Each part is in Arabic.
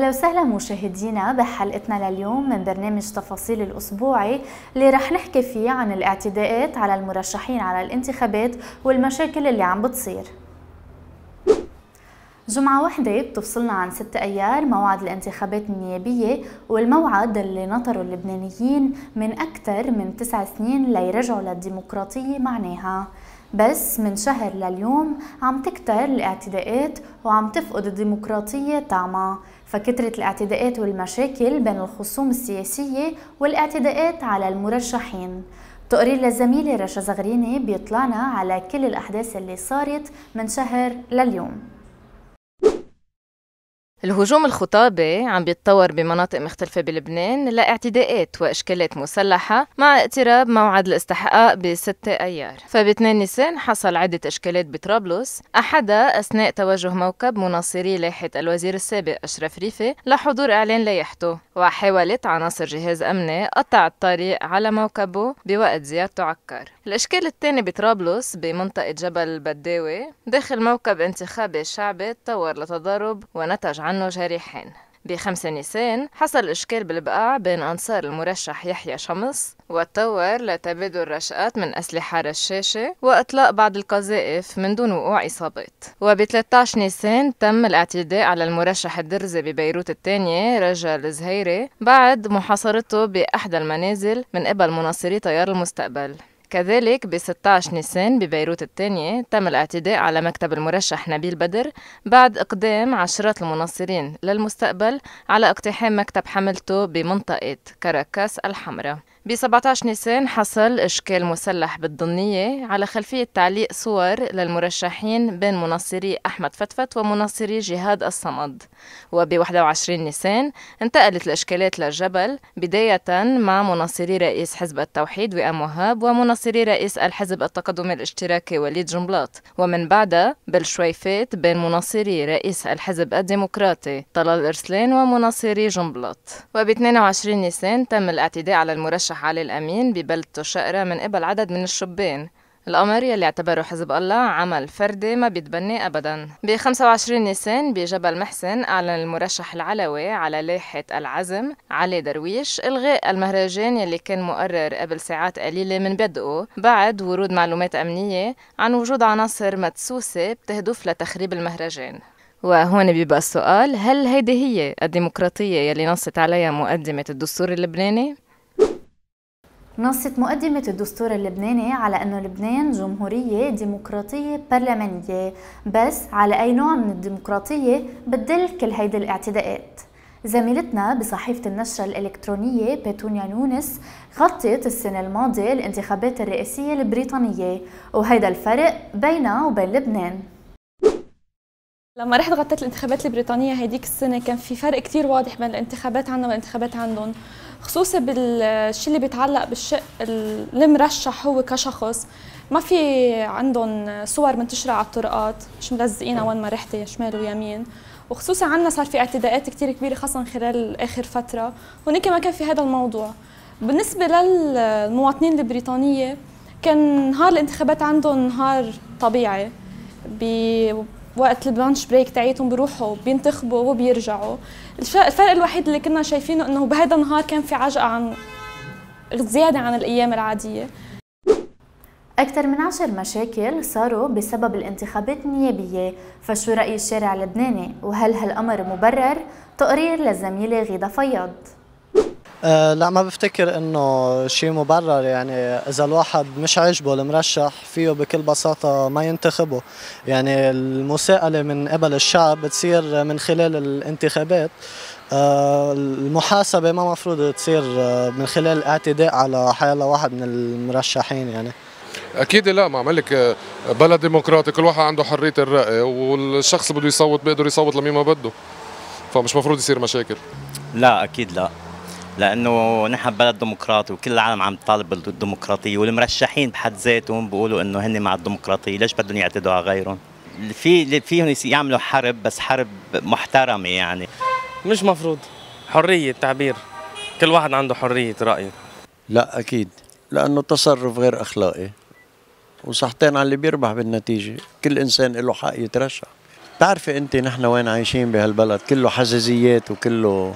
أهلا وسهلا مشاهدينا بحلقتنا لليوم من برنامج تفاصيل الأسبوعي اللي رح نحكي فيه عن الاعتداءات على المرشحين على الانتخابات والمشاكل اللي عم بتصير جمعة واحدة بتفصلنا عن 6 أيار موعد الانتخابات النيابية والموعد اللي نطروا اللبنانيين من أكثر من 9 سنين ليرجعوا للديمقراطية معناها بس من شهر لليوم عم تكتر الاعتداءات وعم تفقد الديمقراطية طعمها فكترة الاعتداءات والمشاكل بين الخصوم السياسية والاعتداءات على المرشحين تقرير للزميلة رشا زغريني بيطلعنا على كل الأحداث اللي صارت من شهر لليوم الهجوم الخطابي عم بيتطور بمناطق مختلفة بلبنان لاعتداءات وإشكالات مسلحة مع اقتراب موعد الاستحقاق ب 6 أيار فب 2 نيسان حصل عدة إشكالات بطرابلس أحدها أثناء توجه موكب مناصري لايحة الوزير السابق أشرف ريفي لحضور إعلان لايحته وحاولت عناصر جهاز أمني قطع الطريق على موكبه بوقت زيارته عكر الإشكال الثاني بطرابلس بمنطقة جبل البداوي داخل موكب انتخابي شعبي تطور لتضارب ونتج عن عنه جريحين بخمسة نيسان حصل إشكال بالبقاع بين أنصار المرشح يحيى شمس وتطور لتبادل رشقات من أسلحة رشاشة وإطلاق بعض القذائف من دون وقوع إصابات وب 13 نيسان تم الاعتداء على المرشح الدرزي ببيروت الثانية رجا الزهيري بعد محاصرته بإحدى المنازل من قبل مناصري طيار المستقبل كذلك ب 16 نيسان ببيروت الثانية تم الاعتداء على مكتب المرشح نبيل بدر بعد إقدام عشرات المناصرين للمستقبل على اقتحام مكتب حملته بمنطقة كاراكاس الحمراء ب 17 نيسان حصل إشكال مسلح بالضنية على خلفية تعليق صور للمرشحين بين مناصري أحمد فتفت ومناصري جهاد الصمد وب 21 نيسان انتقلت الإشكالات للجبل بداية مع مناصري رئيس حزب التوحيد وئام وهاب ومناصري رئيس الحزب التقدمي الاشتراكي وليد جنبلاط ومن بعدها بالشويفات بين مناصري رئيس الحزب الديمقراطي طلال إرسلان ومناصري جنبلاط وب 22 نيسان تم الاعتداء على المرشح المرشح علي الأمين ببلدته شقرة من قبل عدد من الشبان الأمر يلي اعتبره حزب الله عمل فردي ما بيتبني أبدا ب 25 نيسان بجبل محسن أعلن المرشح العلوي على لائحة العزم علي درويش إلغاء المهرجان يلي كان مقرر قبل ساعات قليلة من بدءه بعد ورود معلومات أمنية عن وجود عناصر مدسوسة بتهدف لتخريب المهرجان وهون بيبقى السؤال هل هيدي هي الديمقراطية يلي نصت عليها مقدمة الدستور اللبناني؟ نصت مقدمة الدستور اللبناني على أنه لبنان جمهورية ديمقراطية برلمانية بس على أي نوع من الديمقراطية بتدل كل هيدي الاعتداءات زميلتنا بصحيفة النشرة الإلكترونية بيتونيا نونس غطت السنة الماضية الانتخابات الرئاسية البريطانية وهيدا الفرق بينها وبين لبنان لما رحت غطيت الانتخابات البريطانيه هيديك السنه كان في فرق كتير واضح بين الانتخابات عنا والانتخابات عندهم خصوصي بالشيء اللي بيتعلق بالشق المرشح هو كشخص ما في عندهم صور منتشره على الطرقات مش ملزقينها وين ما رحتي شمال ويمين وخصوصا عندنا صار في اعتداءات كثير كبيره خاصه خلال اخر فتره هناك ما كان في هذا الموضوع بالنسبه للمواطنين البريطانيه كان نهار الانتخابات عندهم نهار طبيعي وقت البانش بريك تاعيتهم بيروحوا بينتخبوا وبيرجعوا الفرق الوحيد اللي كنا شايفينه انه بهذا النهار كان في عجقه عن زياده عن الايام العاديه أكثر من عشر مشاكل صاروا بسبب الانتخابات النيابية فشو رأي الشارع اللبناني وهل هالأمر مبرر؟ تقرير للزميلة غيدا فياض آه، لا ما بفتكر انه شيء مبرر يعني اذا الواحد مش عجبه المرشح فيه بكل بساطه ما ينتخبه يعني المساءله من قبل الشعب بتصير من خلال الانتخابات آه، المحاسبه ما مفروض تصير آه، من خلال الاعتداء على حيلا واحد من المرشحين يعني اكيد لا ما عملك بلد ديمقراطي كل واحد عنده حريه الراي والشخص بده يصوت بيقدر يصوت لمين ما بده فمش مفروض يصير مشاكل لا اكيد لا لانه نحن بلد ديمقراطي وكل العالم عم تطالب بالديمقراطيه والمرشحين بحد ذاتهم بيقولوا انه هن مع الديمقراطيه ليش بدهم يعتدوا على غيرهم في فيهم يعملوا حرب بس حرب محترمه يعني مش مفروض حريه تعبير كل واحد عنده حريه رايه لا اكيد لانه تصرف غير اخلاقي وصحتين على اللي بيربح بالنتيجه كل انسان له حق يترشح بتعرفي انت نحن وين عايشين بهالبلد كله حزازيات وكله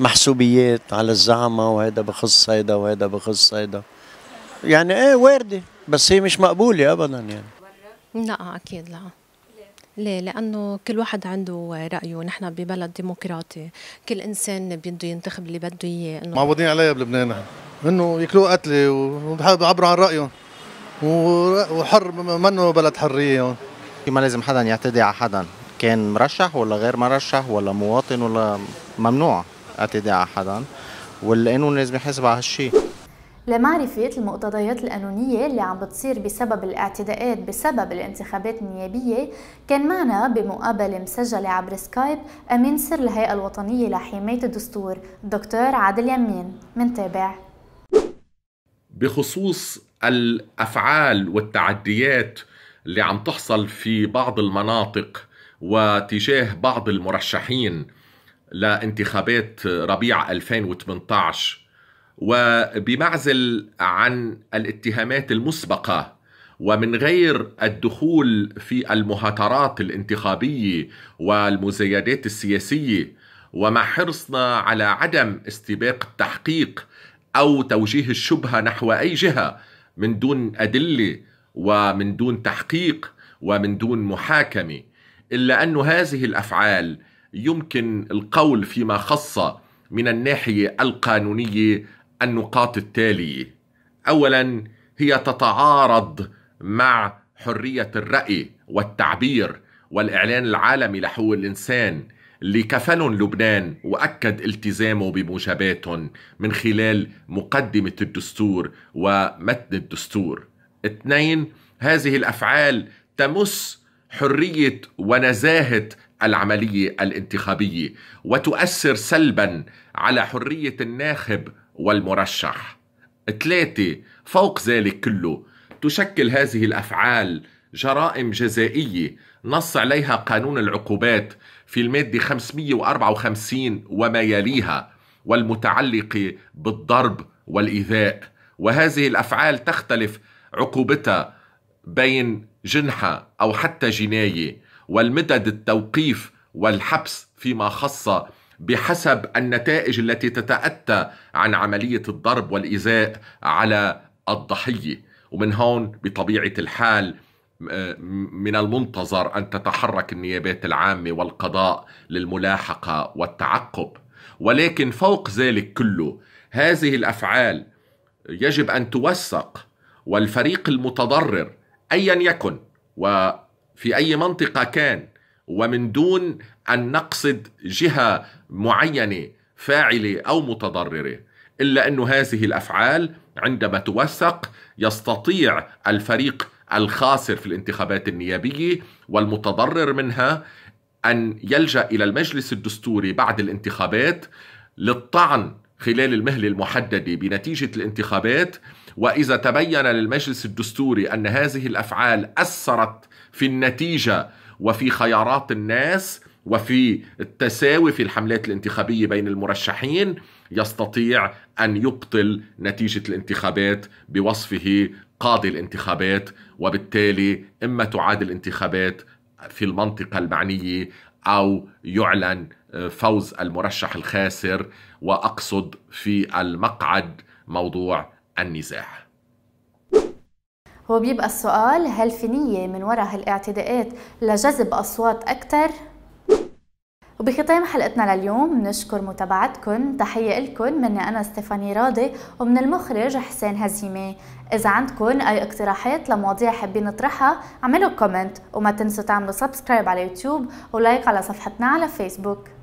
محسوبيات على الزعمة وهيدا بخص هيدا وهيدا بخص هيدا يعني ايه واردة بس هي مش مقبولة أبدا يعني لا أكيد لا ليه؟ لأنه كل واحد عنده رأيه، نحن ببلد ديمقراطي، كل إنسان بده ينتخب اللي بده إياه إنه معودين عليها بلبنان نحن، إنه ياكلوه قتلة ويعبروا عن رأيهم وحر منه بلد حرية هون ما لازم حدا يعتدي على حدا، كان مرشح ولا غير مرشح ولا مواطن ولا ممنوع اعتداء على حدا والقانون لازم يحاسب على هالشيء لمعرفة المقتضيات القانونية اللي عم بتصير بسبب الاعتداءات بسبب الانتخابات النيابية كان معنا بمقابلة مسجلة عبر سكايب أمين سر الهيئة الوطنية لحماية الدستور دكتور عادل يمين منتابع بخصوص الأفعال والتعديات اللي عم تحصل في بعض المناطق وتجاه بعض المرشحين لانتخابات ربيع 2018 وبمعزل عن الاتهامات المسبقه ومن غير الدخول في المهاترات الانتخابيه والمزايدات السياسيه ومع حرصنا على عدم استباق التحقيق او توجيه الشبهه نحو اي جهه من دون ادله ومن دون تحقيق ومن دون محاكمه الا ان هذه الافعال يمكن القول فيما خص من الناحية القانونية النقاط التالية أولا هي تتعارض مع حرية الرأي والتعبير والإعلان العالمي لحقوق الإنسان اللي كفلهم لبنان وأكد التزامه بموجباتهم من خلال مقدمة الدستور ومتن الدستور اثنين هذه الأفعال تمس حرية ونزاهة العمليه الانتخابيه وتؤثر سلبا على حريه الناخب والمرشح. ثلاثه فوق ذلك كله تشكل هذه الافعال جرائم جزائيه نص عليها قانون العقوبات في الماده 554 وما يليها والمتعلقه بالضرب والايذاء وهذه الافعال تختلف عقوبتها بين جنحه او حتى جنايه والمدد التوقيف والحبس فيما خص بحسب النتائج التي تتأتى عن عملية الضرب والإيذاء على الضحية ومن هون بطبيعة الحال آه، من المنتظر أن تتحرك النيابات العامة والقضاء للملاحقة والتعقب ولكن فوق ذلك كله هذه الأفعال يجب أن توثق والفريق المتضرر أيا يكن و في أي منطقة كان ومن دون أن نقصد جهة معينة فاعلة أو متضررة إلا أن هذه الأفعال عندما توثق يستطيع الفريق الخاسر في الانتخابات النيابية والمتضرر منها أن يلجأ إلى المجلس الدستوري بعد الانتخابات للطعن خلال المهلة المحددة بنتيجة الانتخابات واذا تبين للمجلس الدستوري ان هذه الافعال اثرت في النتيجه وفي خيارات الناس وفي التساوي في الحملات الانتخابيه بين المرشحين يستطيع ان يبطل نتيجه الانتخابات بوصفه قاضي الانتخابات وبالتالي اما تعاد الانتخابات في المنطقه المعنيه او يعلن فوز المرشح الخاسر واقصد في المقعد موضوع النزاع هو بيبقى السؤال هل في نية من وراء هالاعتداءات لجذب أصوات أكثر؟ وبختام حلقتنا لليوم بنشكر متابعتكم تحية لكم مني أنا ستيفاني راضي ومن المخرج حسين هزيمة إذا عندكم أي اقتراحات لمواضيع حابين نطرحها اعملوا كومنت وما تنسوا تعملوا سبسكرايب على يوتيوب ولايك على صفحتنا على فيسبوك